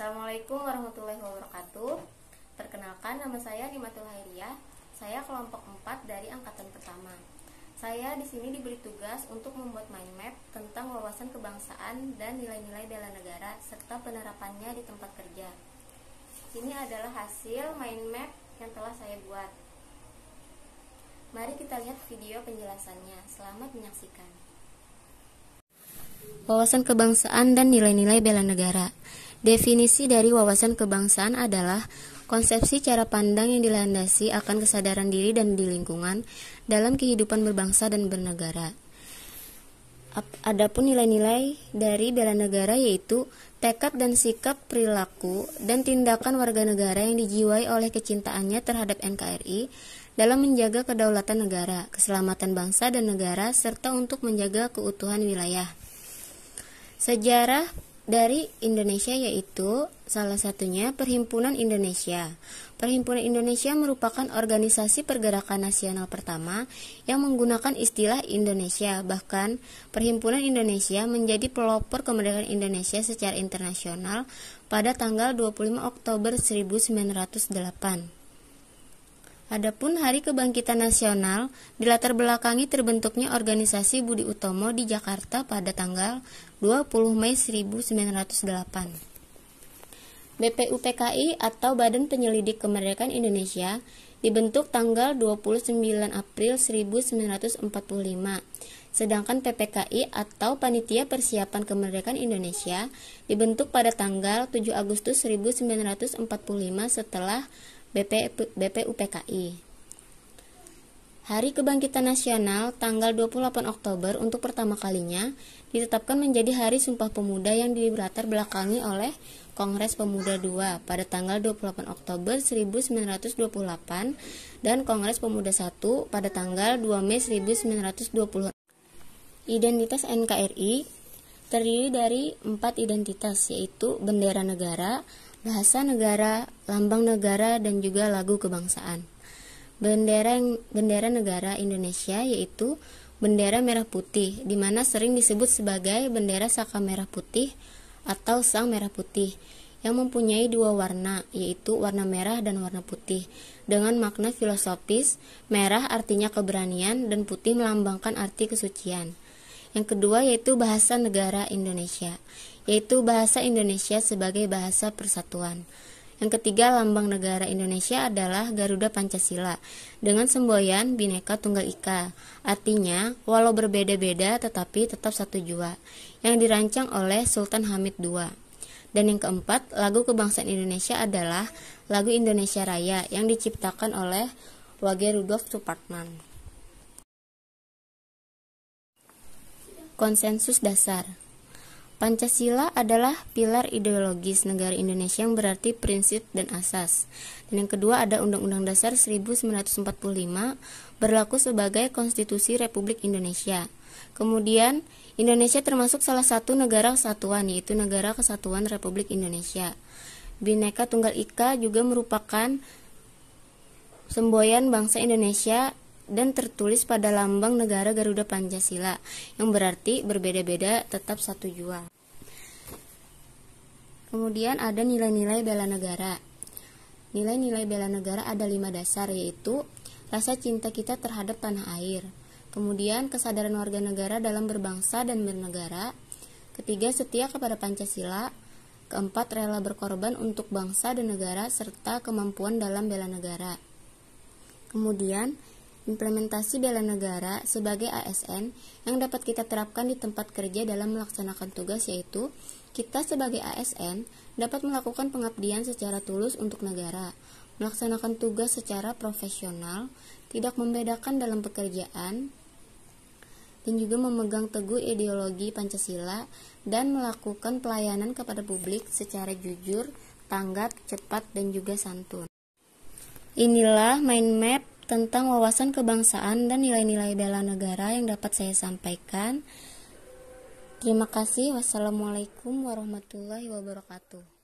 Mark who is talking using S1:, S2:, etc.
S1: Assalamualaikum warahmatullahi wabarakatuh. Perkenalkan nama saya Nimatul Hairiah. Saya kelompok 4 dari angkatan pertama. Saya di sini diberi tugas untuk membuat mind map tentang wawasan kebangsaan dan nilai-nilai bela negara serta penerapannya di tempat kerja. Ini adalah hasil mind map yang telah saya buat. Mari kita lihat video penjelasannya. Selamat menyaksikan. Wawasan kebangsaan dan nilai-nilai bela negara. Definisi dari wawasan kebangsaan adalah konsepsi cara pandang yang dilandasi akan kesadaran diri dan di lingkungan dalam kehidupan berbangsa dan bernegara. Adapun nilai-nilai dari bela negara yaitu tekad dan sikap perilaku dan tindakan warga negara yang dijiwai oleh kecintaannya terhadap NKRI dalam menjaga kedaulatan negara, keselamatan bangsa dan negara serta untuk menjaga keutuhan wilayah. Sejarah dari Indonesia yaitu salah satunya Perhimpunan Indonesia. Perhimpunan Indonesia merupakan organisasi pergerakan nasional pertama yang menggunakan istilah Indonesia. Bahkan, Perhimpunan Indonesia menjadi pelopor kemerdekaan Indonesia secara internasional pada tanggal 25 Oktober 1908. Adapun Hari Kebangkitan Nasional dilatar belakangi terbentuknya organisasi Budi Utomo di Jakarta pada tanggal 20 Mei 1908. BPUPKI atau Badan Penyelidik Kemerdekaan Indonesia dibentuk tanggal 29 April 1945. Sedangkan PPKI atau Panitia Persiapan Kemerdekaan Indonesia dibentuk pada tanggal 7 Agustus 1945 setelah BP, BPUPKI. Hari Kebangkitan Nasional tanggal 28 Oktober untuk pertama kalinya ditetapkan menjadi Hari Sumpah Pemuda yang diberlatar belakangi oleh Kongres Pemuda II pada tanggal 28 Oktober 1928 dan Kongres Pemuda I pada tanggal 2 Mei 1920. Identitas NKRI terdiri dari empat identitas yaitu bendera negara, bahasa negara, lambang negara dan juga lagu kebangsaan. Bendera bendera negara Indonesia yaitu bendera merah putih di mana sering disebut sebagai bendera saka merah putih atau sang merah putih yang mempunyai dua warna, yaitu warna merah dan warna putih. Dengan makna filosofis, merah artinya keberanian dan putih melambangkan arti kesucian. Yang kedua yaitu bahasa negara Indonesia, yaitu bahasa Indonesia sebagai bahasa persatuan. Yang ketiga, lambang negara Indonesia adalah Garuda Pancasila dengan semboyan bineka Tunggal Ika. Artinya, walau berbeda-beda tetapi tetap satu jua yang dirancang oleh Sultan Hamid II. Dan yang keempat, lagu kebangsaan Indonesia adalah lagu Indonesia Raya yang diciptakan oleh Wage Rudolf Supartman. Konsensus dasar Pancasila adalah pilar ideologis negara Indonesia yang berarti prinsip dan asas. Dan yang kedua ada Undang-Undang Dasar 1945 berlaku sebagai konstitusi Republik Indonesia. Kemudian, Indonesia termasuk salah satu negara kesatuan yaitu Negara Kesatuan Republik Indonesia. Bineka Tunggal Ika juga merupakan semboyan bangsa Indonesia dan tertulis pada lambang negara Garuda Pancasila yang berarti berbeda-beda tetap satu jua. Kemudian ada nilai-nilai bela negara. Nilai-nilai bela negara ada lima dasar yaitu rasa cinta kita terhadap tanah air, kemudian kesadaran warga negara dalam berbangsa dan bernegara, ketiga setia kepada Pancasila, keempat rela berkorban untuk bangsa dan negara serta kemampuan dalam bela negara. Kemudian implementasi bela negara sebagai ASN yang dapat kita terapkan di tempat kerja dalam melaksanakan tugas yaitu kita sebagai ASN dapat melakukan pengabdian secara tulus untuk negara, melaksanakan tugas secara profesional, tidak membedakan dalam pekerjaan, dan juga memegang teguh ideologi Pancasila dan melakukan pelayanan kepada publik secara jujur, tanggap, cepat, dan juga santun. Inilah mind map tentang wawasan kebangsaan dan nilai-nilai bela negara yang dapat saya sampaikan. Terima kasih. Wassalamualaikum warahmatullahi wabarakatuh.